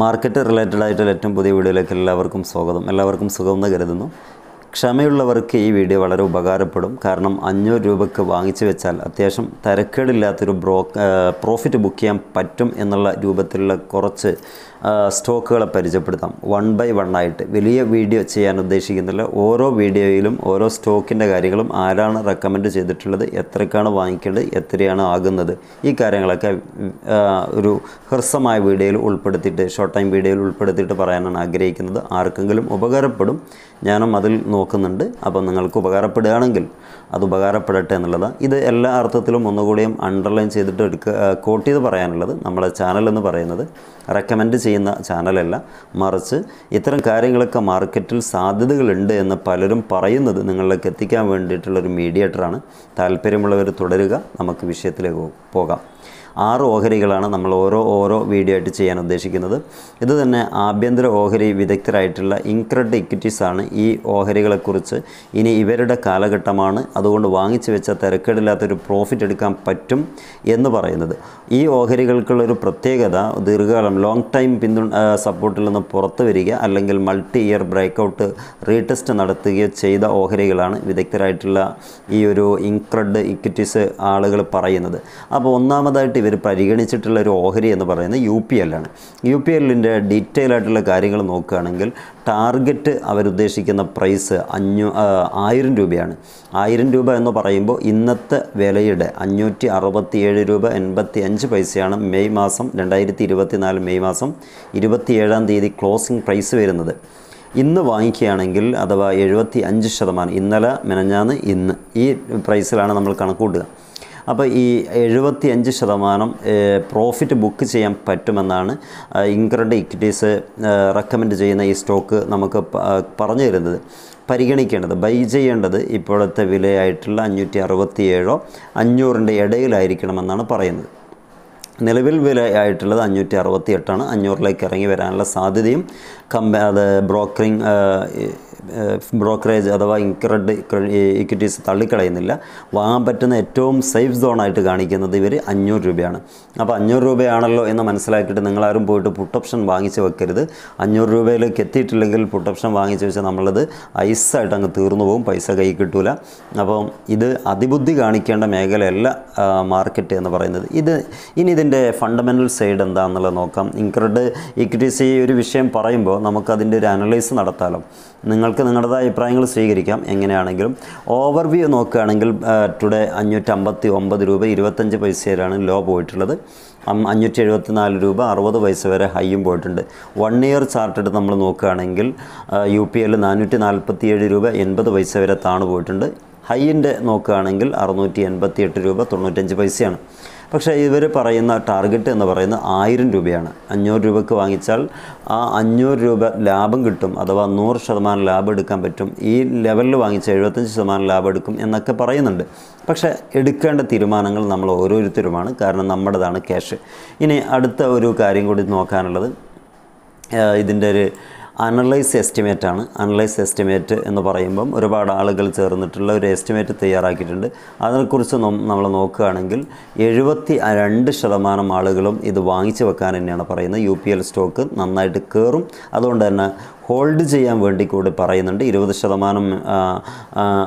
market related ആയിട്ടുള്ള ഏറ്റവും പുതിയ വീഡിയോയിലേക്ക് എല്ലാവർക്കും സ്വാഗതം എല്ലാവർക്കും സുഖം എന്ന് കരുതുന്നു ക്ഷമയുള്ളവർക്ക് ഈ വീഡിയോ വളരെ ഉപകാരപ്പെടും കാരണം അഞ്ഞൂറ് രൂപയ്ക്ക് വാങ്ങിച്ചു വെച്ചാൽ അത്യാവശ്യം തിരക്കേടില്ലാത്തൊരു ബ്രോ പ്രോഫിറ്റ് ബുക്ക് ചെയ്യാൻ പറ്റും എന്നുള്ള രൂപത്തിലുള്ള കുറച്ച് സ്റ്റോക്കുകളെ പരിചയപ്പെടുത്താം വൺ ബൈ വൺ ആയിട്ട് വലിയ വീഡിയോ ചെയ്യാൻ ഉദ്ദേശിക്കുന്നില്ല ഓരോ വീഡിയോയിലും ഓരോ സ്റ്റോക്കിൻ്റെ കാര്യങ്ങളും ആരാണ് റെക്കമെൻഡ് ചെയ്തിട്ടുള്ളത് എത്രക്കാണ് വാങ്ങിക്കേണ്ടത് എത്രയാണ് ആകുന്നത് ഈ കാര്യങ്ങളൊക്കെ ഒരു ഹ്രസ്വമായ വീഡിയോയിൽ ഉൾപ്പെടുത്തിയിട്ട് ഷോർട്ട് ടൈം വീഡിയോയിൽ ഉൾപ്പെടുത്തിയിട്ട് പറയാനാണ് ആഗ്രഹിക്കുന്നത് ആർക്കെങ്കിലും ഉപകാരപ്പെടും ഞാനും അതിൽ നോ നോക്കുന്നുണ്ട് അപ്പോൾ നിങ്ങൾക്ക് ഉപകാരപ്പെടുകയാണെങ്കിൽ അത് ഉപകാരപ്പെടട്ടെ എന്നുള്ളതാണ് ഇത് എല്ലാ അർത്ഥത്തിലും ഒന്നുകൂടിയും അണ്ടർലൈൻ ചെയ്തിട്ട് എടുക്കുക കോട്ട് ചെയ്ത് പറയാനുള്ളത് നമ്മുടെ ചാനൽ എന്ന് പറയുന്നത് റെക്കമെൻഡ് ചെയ്യുന്ന ചാനലല്ല മറിച്ച് ഇത്തരം കാര്യങ്ങളൊക്കെ മാർക്കറ്റിൽ സാധ്യതകളുണ്ട് എന്ന് പലരും പറയുന്നത് നിങ്ങളിലേക്ക് എത്തിക്കാൻ വേണ്ടിയിട്ടുള്ളൊരു മീഡിയേറ്ററാണ് താല്പര്യമുള്ളവർ തുടരുക നമുക്ക് വിഷയത്തിലേക്ക് പോകാം ആറ് ഓഹരികളാണ് നമ്മൾ ഓരോ ഓരോ വീഡിയോ ആയിട്ട് ചെയ്യാൻ ഉദ്ദേശിക്കുന്നത് ഇത് തന്നെ ആഭ്യന്തര ഓഹരി വിദഗ്ധരായിട്ടുള്ള ഇൻക്രഡ് ഇക്വിറ്റീസാണ് ഈ ഓഹരികൾ വിലകളെക്കുറിച്ച് ഇനി ഇവരുടെ കാലഘട്ടമാണ് അതുകൊണ്ട് വാങ്ങിച്ചു വെച്ച തിരക്കേടില്ലാത്തൊരു പ്രോഫിറ്റ് എടുക്കാൻ പറ്റും എന്ന് പറയുന്നത് ഈ ഓഹരികൾക്കുള്ളൊരു പ്രത്യേകത ദീർഘകാലം ലോങ് ടൈം പിന്തു സപ്പോർട്ടിൽ നിന്ന് പുറത്തു വരിക അല്ലെങ്കിൽ മൾട്ടി ഇയർ ബ്രേക്കൗട്ട് റീടെസ്റ്റ് നടത്തുകയോ ചെയ്ത ഓഹരികളാണ് വിദഗ്ധരായിട്ടുള്ള ഈ ഒരു ഇൻക്രഡ് ഇക്വിറ്റീസ് ആളുകൾ പറയുന്നത് അപ്പോൾ ഒന്നാമതായിട്ട് ഇവർ പരിഗണിച്ചിട്ടുള്ള ഒരു ഓഹരി എന്ന് പറയുന്നത് യു പി എല്ലാണ് യു പി എല്ലിൻ്റെ ഡീറ്റെയിൽ ആയിട്ടുള്ള കാര്യങ്ങൾ നോക്കുകയാണെങ്കിൽ ടാർഗറ്റ് അവരുദ്ദേശിക്കുന്ന പ്രൈസ് അഞ്ഞൂ ആയിരം രൂപയാണ് ആയിരം രൂപ എന്ന് പറയുമ്പോൾ ഇന്നത്തെ വിലയുടെ അഞ്ഞൂറ്റി അറുപത്തിയേഴ് രൂപ എൺപത്തി അഞ്ച് പൈസയാണ് മെയ് മാസം രണ്ടായിരത്തി ഇരുപത്തി നാല് മെയ് മാസം ഇരുപത്തിയേഴാം തീയതി ക്ലോസിംഗ് പ്രൈസ് വരുന്നത് ഇന്ന് വാങ്ങിക്കുകയാണെങ്കിൽ അഥവാ എഴുപത്തി അഞ്ച് ശതമാനം ഇന്നലെ മെനഞ്ഞാന്ന് ഇന്ന് ഈ പ്രൈസിലാണ് നമ്മൾ കണക്ക് കൂട്ടുക അപ്പോൾ ഈ എഴുപത്തി അഞ്ച് ശതമാനം പ്രോഫിറ്റ് ബുക്ക് ചെയ്യാൻ പറ്റുമെന്നാണ് ഇൻക്രഡ് ഇക്വിറ്റീസ് റെക്കമെൻഡ് ചെയ്യുന്ന ഈ സ്റ്റോക്ക് നമുക്ക് പറഞ്ഞു തരുന്നത് പരിഗണിക്കേണ്ടത് ബൈ ചെയ്യേണ്ടത് ഇപ്പോഴത്തെ വിലയായിട്ടുള്ള അഞ്ഞൂറ്റി ഏഴോ അഞ്ഞൂറിൻ്റെ ഇടയിലായിരിക്കണമെന്നാണ് പറയുന്നത് നിലവിൽ ആയിട്ടുള്ളത് അഞ്ഞൂറ്റി അറുപത്തി എട്ടാണ് അഞ്ഞൂറിലേക്ക് ഇറങ്ങി വരാനുള്ള സാധ്യതയും കമ്പ അത് ബ്രോക്കറിങ് ബ്രോക്കറേജ് അഥവാ ഇൻക്രഡ് ഇക്വിറ്റീസ് തള്ളിക്കളയുന്നില്ല വാങ്ങാൻ പറ്റുന്ന ഏറ്റവും സേഫ് സോണായിട്ട് കാണിക്കുന്നത് ഇവർ അഞ്ഞൂറ് രൂപയാണ് അപ്പോൾ അഞ്ഞൂറ് രൂപയാണല്ലോ എന്ന് മനസ്സിലാക്കിയിട്ട് നിങ്ങളാരും പോയിട്ട് പുട്ട് ഓപ്ഷൻ വാങ്ങിച്ച് വെക്കരുത് അഞ്ഞൂറ് രൂപയിലേക്ക് എത്തിയിട്ടില്ലെങ്കിൽ പുട്ട് ഓപ്ഷൻ വാങ്ങിച്ച് വെച്ചാൽ നമ്മളത് ഐസായിട്ട് അങ്ങ് തീർന്നു പോകും പൈസ കൈ കിട്ടൂല അപ്പം ഇത് അതിബുദ്ധി കാണിക്കേണ്ട മേഖലയല്ല മാർക്കറ്റ് എന്ന് പറയുന്നത് ഇത് ഇനി ഇതിൻ്റെ ഫണ്ടമെൻ്റൽ സൈഡ് എന്താണെന്നുള്ളത് നോക്കാം ഇൻക്രഡ് ഇക്വിറ്റീസ് ഈ ഒരു വിഷയം പറയുമ്പോൾ നമുക്കതിൻ്റെ ഒരു അനലൈസ് നടത്താലോ നിങ്ങൾ നിങ്ങൾക്ക് നിങ്ങളുടെ അഭിപ്രായങ്ങൾ സ്വീകരിക്കാം എങ്ങനെയാണെങ്കിലും ഓവർ വ്യൂ നോക്കുകയാണെങ്കിൽ ടുഡേ അഞ്ഞൂറ്റി അമ്പത്തി ഒമ്പത് രൂപ ഇരുപത്തഞ്ച് പൈസയിലാണ് ലോ പോയിട്ടുള്ളത് അഞ്ഞൂറ്റി എഴുപത്തി നാല് രൂപ അറുപത് പൈസ വരെ ഹൈയും പോയിട്ടുണ്ട് വൺ ഇയർ ചാർട്ട് എടുത്ത് നമ്മൾ നോക്കുകയാണെങ്കിൽ യു പി എൽ നാനൂറ്റി നാൽപ്പത്തി ഏഴ് രൂപ എൺപത് പൈസ വരെ താണു പോയിട്ടുണ്ട് ഹൈൻ്റെ നോക്കുകയാണെങ്കിൽ അറുന്നൂറ്റി എൺപത്തി എട്ട് രൂപ തൊണ്ണൂറ്റഞ്ച് പൈസയാണ് പക്ഷേ ഇവർ പറയുന്ന ടാർഗറ്റ് എന്ന് പറയുന്നത് ആയിരം രൂപയാണ് അഞ്ഞൂറ് രൂപയ്ക്ക് വാങ്ങിച്ചാൽ ആ അഞ്ഞൂറ് രൂപ ലാഭം കിട്ടും അഥവാ നൂറ് ശതമാനം ലാഭം എടുക്കാൻ പറ്റും ഈ ലെവലിൽ വാങ്ങിച്ച എഴുപത്തഞ്ച് ശതമാനം ലാഭം എടുക്കും എന്നൊക്കെ പറയുന്നുണ്ട് പക്ഷേ എടുക്കേണ്ട തീരുമാനങ്ങൾ നമ്മൾ ഓരോരുത്തരുമാണ് കാരണം നമ്മുടേതാണ് ക്യാഷ് ഇനി അടുത്ത ഒരു കാര്യം കൂടി നോക്കാനുള്ളത് ഇതിൻ്റെ ഒരു അനലൈസ് എസ്റ്റിമേറ്റ് ആണ് അനലൈസ് എസ്റ്റിമേറ്റ് എന്ന് പറയുമ്പം ഒരുപാട് ആളുകൾ ചേർന്നിട്ടുള്ള ഒരു എസ്റ്റിമേറ്റ് തയ്യാറാക്കിയിട്ടുണ്ട് അതിനെക്കുറിച്ച് നമ്മൾ നോക്കുകയാണെങ്കിൽ എഴുപത്തി രണ്ട് ശതമാനം ആളുകളും ഇത് വാങ്ങിച്ചു വെക്കാൻ തന്നെയാണ് പറയുന്നത് യു പി എൽ സ്റ്റോക്ക് നന്നായിട്ട് കയറും അതുകൊണ്ട് തന്നെ ഹോൾഡ് ചെയ്യാൻ വേണ്ടി കൂടി പറയുന്നുണ്ട് ഇരുപത് ശതമാനം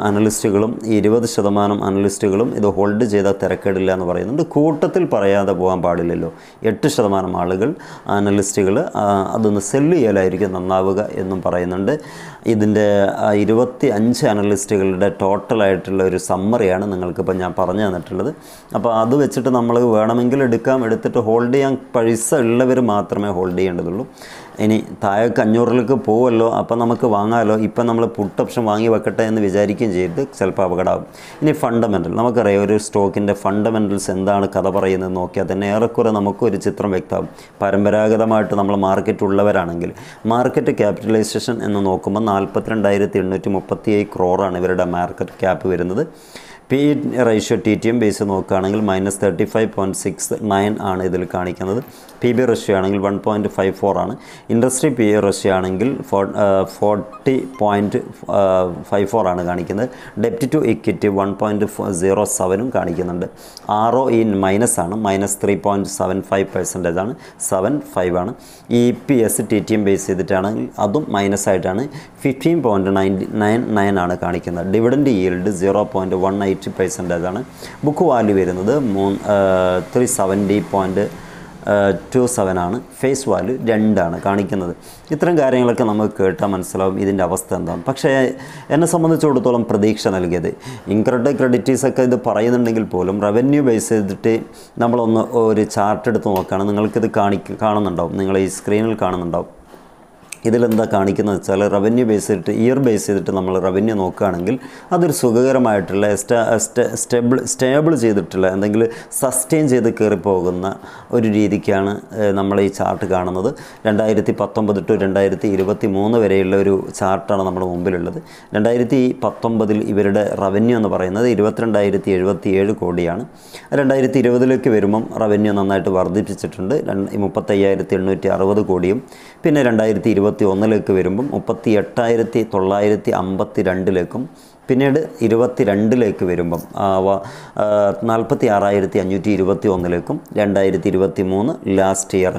അനലിസ്റ്റുകളും ഇരുപത് ശതമാനം അനലിസ്റ്റുകളും ഇത് ഹോൾഡ് ചെയ്താൽ തിരക്കേടില്ല എന്ന് പറയുന്നുണ്ട് കൂട്ടത്തിൽ പറയാതെ പോകാൻ പാടില്ലല്ലോ എട്ട് ശതമാനം ആളുകൾ അനലിസ്റ്റുകൾ അതൊന്ന് സെല്ല് ചെയ്യലായിരിക്കും നന്നാവുക എന്നും പറയുന്നുണ്ട് ഇതിൻ്റെ ഇരുപത്തി അഞ്ച് അനലിസ്റ്റുകളുടെ ടോട്ടലായിട്ടുള്ള ഒരു സമ്മറിയാണ് നിങ്ങൾക്കിപ്പോൾ ഞാൻ പറഞ്ഞു തന്നിട്ടുള്ളത് അപ്പോൾ അത് വെച്ചിട്ട് നമ്മൾ വേണമെങ്കിൽ എടുക്കാം എടുത്തിട്ട് ഹോൾഡ് ചെയ്യാൻ പൈസ ഉള്ളവർ മാത്രമേ ഹോൾഡ് ചെയ്യേണ്ടതുള്ളൂ ഇനി താഴേക്ക് അഞ്ഞൂറിലേക്ക് പോവല്ലോ അപ്പോൾ നമുക്ക് വാങ്ങാമല്ലോ ഇപ്പം നമ്മൾ പുട്ട് ഓപ്ഷൻ വാങ്ങി വെക്കട്ടെ എന്ന് വിചാരിക്കുകയും ചെയ്ത് ചിലപ്പോൾ അപകടമാകും ഇനി ഫണ്ടമെൻ്റൽ നമുക്കറിയാം ഒരു സ്റ്റോക്കിൻ്റെ ഫണ്ടമെൻ്റൽസ് എന്താണ് കഥ പറയുന്നത് നോക്കിയാൽ തന്നെ ഏറെക്കുറെ നമുക്ക് ഒരു ചിത്രം വ്യക്തമാകും പരമ്പരാഗതമായിട്ട് നമ്മൾ മാർക്കറ്റ് ഉള്ളവരാണെങ്കിൽ മാർക്കറ്റ് ക്യാപിറ്റലൈസേഷൻ എന്ന് നോക്കുമ്പോൾ നാൽപ്പത്തിരണ്ടായിരത്തി എണ്ണൂറ്റി മുപ്പത്തി ക്രോറാണ് ഇവരുടെ മാർക്കറ്റ് ക്യാപ്പ് വരുന്നത് P E ratio T T M base നോക്കുകയാണെങ്കിൽ minus thirty five point six nine ആണ് ഇതിൽ കാണിക്കുന്നത് പി ബി റഷ്യ ആണെങ്കിൽ വൺ പോയിൻറ്റ് ഫൈവ് ഫോർ ആണ് ഇൻഡസ്ട്രി പി ഇ റഷ്യ ആണെങ്കിൽ four forty point five four ആണ് കാണിക്കുന്നത് ഡെപ്റ്റ് to equity one point zero സെവനും കാണിക്കുന്നുണ്ട് ആർ ഒ ഇൻ മൈനസ് ആണ് minus three point seven five percentage ആണ് സെവൻ ഫൈവ് ആണ് E P S T T M base ചെയ്തിട്ടാണെങ്കിൽ അതും മൈനസ് ആയിട്ടാണ് fifteen point nine nine nine ആണ് കാണിക്കുന്നത് dividend yield zero point one eight eighty പെർസെൻറ്റേജാണ് book value വരുന്നത് മൂ three seventy point two seven ആണ് ഫേസ് വാല്യൂ രണ്ടാണ് കാണിക്കുന്നത് ഇത്തരം കാര്യങ്ങളൊക്കെ നമുക്ക് കേട്ടാൽ മനസ്സിലാവും ഇതിൻ്റെ അവസ്ഥ എന്താണ് പക്ഷേ എന്നെ സംബന്ധിച്ചിടത്തോളം പ്രതീക്ഷ നൽകിയത് ഇൻക്രെഡ് ക്രെഡിറ്റീസൊക്കെ ഇത് പറയുന്നുണ്ടെങ്കിൽ പോലും റവന്യൂ ബേസ് ചെയ്തിട്ട് നമ്മളൊന്ന് ഒരു ചാർട്ട് എടുത്ത് നോക്കുകയാണ് നിങ്ങൾക്കിത് കാണി കാണുന്നുണ്ടാവും നിങ്ങൾ ഈ സ്ക്രീനിൽ കാണുന്നുണ്ടാവും ഇതിലെന്താ കാണിക്കുന്നത് വെച്ചാൽ റവന്യൂ ബേസ് ചെയ്തിട്ട് ഇയർ ബേസ് ചെയ്തിട്ട് നമ്മൾ റവന്യൂ നോക്കുകയാണെങ്കിൽ അതൊരു സുഖകരമായിട്ടുള്ള സ്റ്റാ സ്റ്റേബിൾ സ്റ്റേബിൾ ചെയ്തിട്ടുള്ള എന്തെങ്കിലും സസ്റ്റെയിൻ ചെയ്ത് കയറിപ്പോകുന്ന ഒരു രീതിക്കാണ് നമ്മൾ ഈ ചാർട്ട് കാണുന്നത് രണ്ടായിരത്തി പത്തൊമ്പത് ടു രണ്ടായിരത്തി ഇരുപത്തി മൂന്ന് വരെയുള്ള ഒരു ചാർട്ടാണ് നമ്മുടെ മുമ്പിലുള്ളത് രണ്ടായിരത്തി പത്തൊമ്പതിൽ ഇവരുടെ റവന്യൂ എന്ന് പറയുന്നത് ഇരുപത്തിരണ്ടായിരത്തി എഴുപത്തി ഏഴ് കോടിയാണ് രണ്ടായിരത്തി ഇരുപതിലേക്ക് വരുമ്പം റവന്യൂ നന്നായിട്ട് വർദ്ധിപ്പിച്ചിട്ടുണ്ട് മുപ്പത്തയ്യായിരത്തി എണ്ണൂറ്റി അറുപത് കോടിയും പിന്നെ രണ്ടായിരത്തി ഇരുപത്തി അൻപത്തി ഒന്നിലേക്ക് വരുമ്പം മുപ്പത്തി എട്ടായിരത്തി തൊള്ളായിരത്തി അമ്പത്തി രണ്ടിലേക്കും പിന്നീട് ഇരുപത്തി രണ്ടിലേക്ക് വരുമ്പം നാൽപ്പത്തി ആറായിരത്തി അഞ്ഞൂറ്റി ഇരുപത്തി ഒന്നിലേക്കും രണ്ടായിരത്തി ഇരുപത്തി മൂന്ന് ലാസ്റ്റ് ഇയർ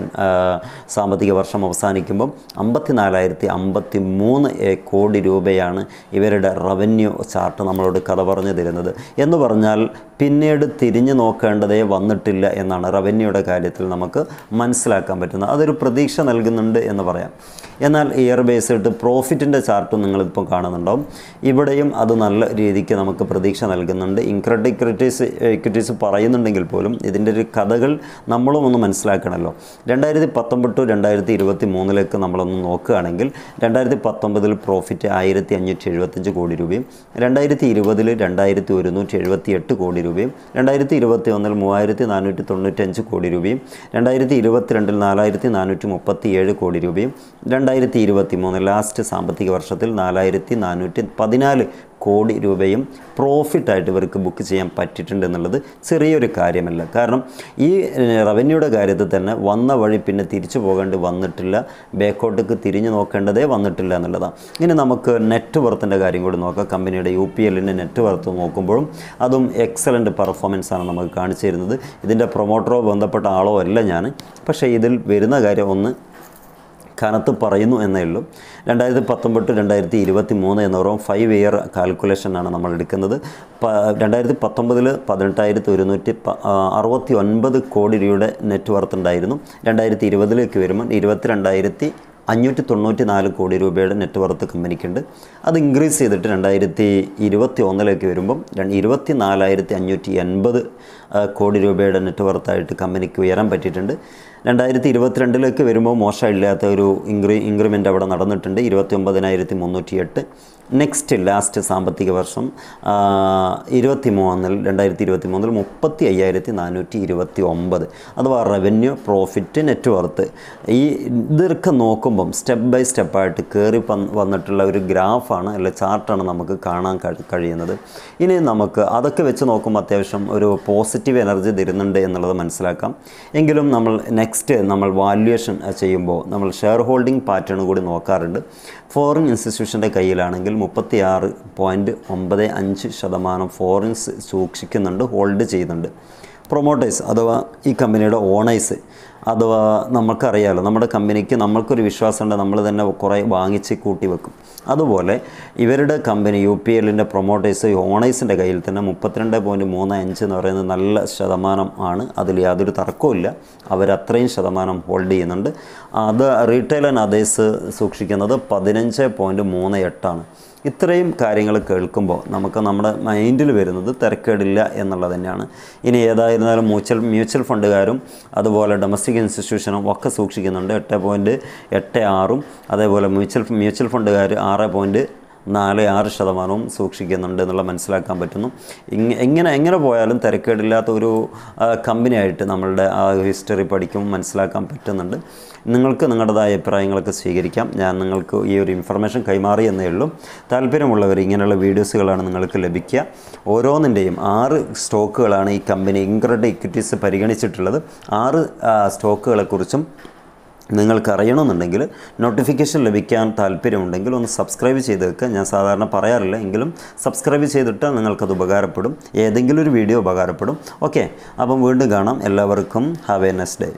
സാമ്പത്തിക വർഷം അവസാനിക്കുമ്പം അമ്പത്തി നാലായിരത്തി അമ്പത്തി മൂന്ന് കോടി രൂപയാണ് ഇവരുടെ റവന്യൂ ചാർട്ട് നമ്മളോട് കഥ പറഞ്ഞു തരുന്നത് എന്ന് പറഞ്ഞാൽ പിന്നീട് തിരിഞ്ഞു നോക്കേണ്ടതേ വന്നിട്ടില്ല എന്നാണ് റവന്യൂയുടെ കാര്യത്തിൽ നമുക്ക് മനസ്സിലാക്കാൻ പറ്റുന്നത് അതൊരു പ്രതീക്ഷ നൽകുന്നുണ്ട് എന്ന് പറയാം എന്നാൽ ഇയർ ബേസ്ഡ് പ്രോഫിറ്റിൻ്റെ ചാർട്ടും നിങ്ങളിപ്പോൾ കാണുന്നുണ്ടാവും ഇവിടെയും അത് നല്ല രീതിക്ക് നമുക്ക് പ്രതീക്ഷ നൽകുന്നുണ്ട് ഇൻക്രഡ് ഇക്വിറ്റീസ് ഇക്വിറ്റീസ് പറയുന്നുണ്ടെങ്കിൽ പോലും ഇതിൻ്റെ ഒരു കഥകൾ നമ്മളും ഒന്ന് മനസ്സിലാക്കണമല്ലോ രണ്ടായിരത്തി പത്തൊമ്പത് ടു രണ്ടായിരത്തി ഇരുപത്തി മൂന്നിലേക്ക് നമ്മളൊന്ന് നോക്കുകയാണെങ്കിൽ രണ്ടായിരത്തി പത്തൊമ്പതിൽ പ്രോഫിറ്റ് ആയിരത്തി അഞ്ഞൂറ്റി എഴുപത്തഞ്ച് കോടി രൂപയും രണ്ടായിരത്തി ഇരുപതിൽ രണ്ടായിരത്തി ഒരുന്നൂറ്റി എഴുപത്തി എട്ട് കോടി രൂപയും രണ്ടായിരത്തി ഇരുപത്തി ഒന്നിൽ മൂവായിരത്തി നാനൂറ്റി തൊണ്ണൂറ്റഞ്ച് കോടി രൂപയും രണ്ടായിരത്തി ഇരുപത്തിരണ്ടിൽ നാലായിരത്തി നാനൂറ്റി മുപ്പത്തി ഏഴ് കോടി രൂപയും രണ്ടായിരത്തി ഇരുപത്തി മൂന്ന് ലാസ്റ്റ് സാമ്പത്തിക വർഷത്തിൽ നാലായിരത്തി നാനൂറ്റി പതിനാല് കോടി രൂപയും പ്രോഫിറ്റായിട്ട് ഇവർക്ക് ബുക്ക് ചെയ്യാൻ പറ്റിയിട്ടുണ്ട് എന്നുള്ളത് ചെറിയൊരു കാര്യമല്ല കാരണം ഈ റവന്യൂയുടെ കാര്യത്തിൽ തന്നെ വന്ന വഴി പിന്നെ തിരിച്ചു പോകേണ്ടി വന്നിട്ടില്ല ബേക്കോട്ടേക്ക് തിരിഞ്ഞു നോക്കേണ്ടതേ വന്നിട്ടില്ല എന്നുള്ളതാണ് ഇനി നമുക്ക് നെറ്റ് വർത്തിൻ്റെ കാര്യം കൂടി നോക്കാം കമ്പനിയുടെ യു പി എല്ലിൻ്റെ നെറ്റ് വർത്ത് നോക്കുമ്പോഴും അതും എക്സലൻറ്റ് പെർഫോമൻസ് ആണ് നമുക്ക് കാണിച്ചു തരുന്നത് ഇതിൻ്റെ പ്രൊമോട്ടറോ ബന്ധപ്പെട്ട ആളോ അല്ല ഞാൻ പക്ഷേ ഇതിൽ വരുന്ന കാര്യം ഒന്ന് കനത്ത് പറയുന്നു എന്നേ ഉള്ളൂ രണ്ടായിരത്തി പത്തൊമ്പത് രണ്ടായിരത്തി ഇരുപത്തി മൂന്ന് എന്ന് പറയുമ്പോൾ ഫൈവ് ഇയർ കാൽക്കുലേഷനാണ് നമ്മൾ എടുക്കുന്നത് രണ്ടായിരത്തി പത്തൊമ്പതിൽ പതിനെട്ടായിരത്തി ഒരുന്നൂറ്റി അറുപത്തി ഒൻപത് കോടി രൂപയുടെ നെറ്റ്വർത്ത് ഉണ്ടായിരുന്നു രണ്ടായിരത്തി ഇരുപതിലേക്ക് വരുമ്പോൾ ഇരുപത്തി രണ്ടായിരത്തി അഞ്ഞൂറ്റി തൊണ്ണൂറ്റി നാല് കോടി രൂപയുടെ നെറ്റ്വർത്ത് കമ്പനിക്കുണ്ട് അത് ഇൻക്രീസ് ചെയ്തിട്ട് രണ്ടായിരത്തി ഇരുപത്തി ഒന്നിലേക്ക് വരുമ്പം ഇരുപത്തി നാലായിരത്തി അഞ്ഞൂറ്റി എൺപത് കോടി രൂപയുടെ നെറ്റ്വർത്തായിട്ട് കമ്പനിക്ക് ഉയരാൻ പറ്റിയിട്ടുണ്ട് രണ്ടായിരത്തി ഇരുപത്തിരണ്ടിലേക്ക് വരുമ്പോൾ മോശമില്ലാത്ത ഒരു ഇൻക്രീ ഇൻക്രിമെൻ്റ് അവിടെ നടന്നിട്ടുണ്ട് ഇരുപത്തി ഒമ്പതിനായിരത്തി മുന്നൂറ്റി എട്ട് നെക്സ്റ്റ് ലാസ്റ്റ് സാമ്പത്തിക വർഷം ഇരുപത്തി മൂന്നിൽ രണ്ടായിരത്തി ഇരുപത്തി മൂന്നിൽ മുപ്പത്തി അയ്യായിരത്തി നാനൂറ്റി ഇരുപത്തി ഒമ്പത് അഥവാ റവന്യൂ പ്രോഫിറ്റ് നെറ്റ് വർത്ത് ഈ ഇതൊക്കെ നോക്കുമ്പം സ്റ്റെപ്പ് ബൈ സ്റ്റെപ്പായിട്ട് കയറി വന്നിട്ടുള്ള ഒരു ഗ്രാഫാണ് അല്ലെ ചാർട്ടാണ് നമുക്ക് കാണാൻ കഴിയുന്നത് ഇനി നമുക്ക് അതൊക്കെ വെച്ച് നോക്കുമ്പോൾ അത്യാവശ്യം ഒരു പോസിറ്റീവ് എനർജി തരുന്നുണ്ട് എന്നുള്ളത് മനസ്സിലാക്കാം എങ്കിലും നമ്മൾ നെക്സ്റ്റ് നെക്സ്റ്റ് നമ്മൾ വാല്യുവേഷൻ ചെയ്യുമ്പോൾ നമ്മൾ ഷെയർ ഹോൾഡിംഗ് പാറ്റേൺ കൂടി നോക്കാറുണ്ട് ഫോറിൻ ഇൻസ്റ്റിറ്റ്യൂഷൻ്റെ കയ്യിലാണെങ്കിൽ ആറ് പോയിൻറ്റ് ഒമ്പത് അഞ്ച് ശതമാനം ഫോറിൻസ് സൂക്ഷിക്കുന്നുണ്ട് ഹോൾഡ് ചെയ്യുന്നുണ്ട് പ്രൊമോട്ടേഴ്സ് അഥവാ ഈ കമ്പനിയുടെ ഓണേഴ്സ് അഥവാ നമുക്കറിയാലോ നമ്മുടെ കമ്പനിക്ക് നമ്മൾക്കൊരു ഉണ്ട് നമ്മൾ തന്നെ കുറേ വാങ്ങിച്ച് കൂട്ടി വെക്കും അതുപോലെ ഇവരുടെ കമ്പനി യു പി എല്ലിൻ്റെ പ്രൊമോട്ടേഴ്സ് ഓണേഴ്സിൻ്റെ കയ്യിൽ തന്നെ മുപ്പത്തിരണ്ട് പോയിൻറ്റ് മൂന്ന് അഞ്ച് എന്ന് പറയുന്നത് നല്ല ശതമാനം ആണ് അതിൽ യാതൊരു തർക്കവുമില്ല അവരത്രയും ശതമാനം ഹോൾഡ് ചെയ്യുന്നുണ്ട് അത് റീറ്റെയിൽ ആൻഡ് അതേഴ്സ് സൂക്ഷിക്കുന്നത് പതിനഞ്ച് പോയിൻറ്റ് മൂന്ന് എട്ടാണ് ഇത്രയും കാര്യങ്ങൾ കേൾക്കുമ്പോൾ നമുക്ക് നമ്മുടെ മൈൻഡിൽ വരുന്നത് തിരക്കേടില്ല എന്നുള്ളത് തന്നെയാണ് ഇനി ഏതായിരുന്നാലും മ്യൂച്വൽ മ്യൂച്വൽ ഫണ്ടുകാരും അതുപോലെ ഡൊമസ്റ്റിക് ഇൻസ്റ്റിറ്റ്യൂഷനും ഒക്കെ സൂക്ഷിക്കുന്നുണ്ട് എട്ട് പോയിൻറ്റ് എട്ട് ആറും അതേപോലെ മ്യൂച്വൽ മ്യൂച്വൽ ഫണ്ടുകാർ ആറ് പോയിൻറ്റ് നാല് ആറ് ശതമാനവും സൂക്ഷിക്കുന്നുണ്ട് എന്നുള്ള മനസ്സിലാക്കാൻ പറ്റുന്നു എങ്ങനെ എങ്ങനെ പോയാലും തിരക്കേടില്ലാത്ത ഒരു കമ്പനിയായിട്ട് നമ്മളുടെ ആ ഹിസ്റ്ററി പഠിക്കുമ്പോൾ മനസ്സിലാക്കാൻ പറ്റുന്നുണ്ട് നിങ്ങൾക്ക് നിങ്ങളുടേതായ അഭിപ്രായങ്ങളൊക്കെ സ്വീകരിക്കാം ഞാൻ നിങ്ങൾക്ക് ഈ ഒരു ഇൻഫർമേഷൻ കൈമാറി എന്നേ ഉള്ളൂ താല്പര്യമുള്ളവർ ഇങ്ങനെയുള്ള വീഡിയോസുകളാണ് നിങ്ങൾക്ക് ലഭിക്കുക ഓരോന്നിൻ്റെയും ആറ് സ്റ്റോക്കുകളാണ് ഈ കമ്പനി ഇൻക്രഡ് ഇക്വിറ്റീസ് പരിഗണിച്ചിട്ടുള്ളത് ആറ് സ്റ്റോക്കുകളെക്കുറിച്ചും നിങ്ങൾക്കറിയണമെന്നുണ്ടെങ്കിൽ നോട്ടിഫിക്കേഷൻ ലഭിക്കാൻ താല്പര്യമുണ്ടെങ്കിൽ ഒന്ന് സബ്സ്ക്രൈബ് ചെയ്ത് വെക്കുക ഞാൻ സാധാരണ പറയാറില്ല എങ്കിലും സബ്സ്ക്രൈബ് ചെയ്തിട്ട് നിങ്ങൾക്കത് ഉപകാരപ്പെടും ഏതെങ്കിലും ഒരു വീഡിയോ ഉപകാരപ്പെടും ഓക്കെ അപ്പം വീണ്ടും കാണാം എല്ലാവർക്കും ഹാവ് എ നെസ് ഡേ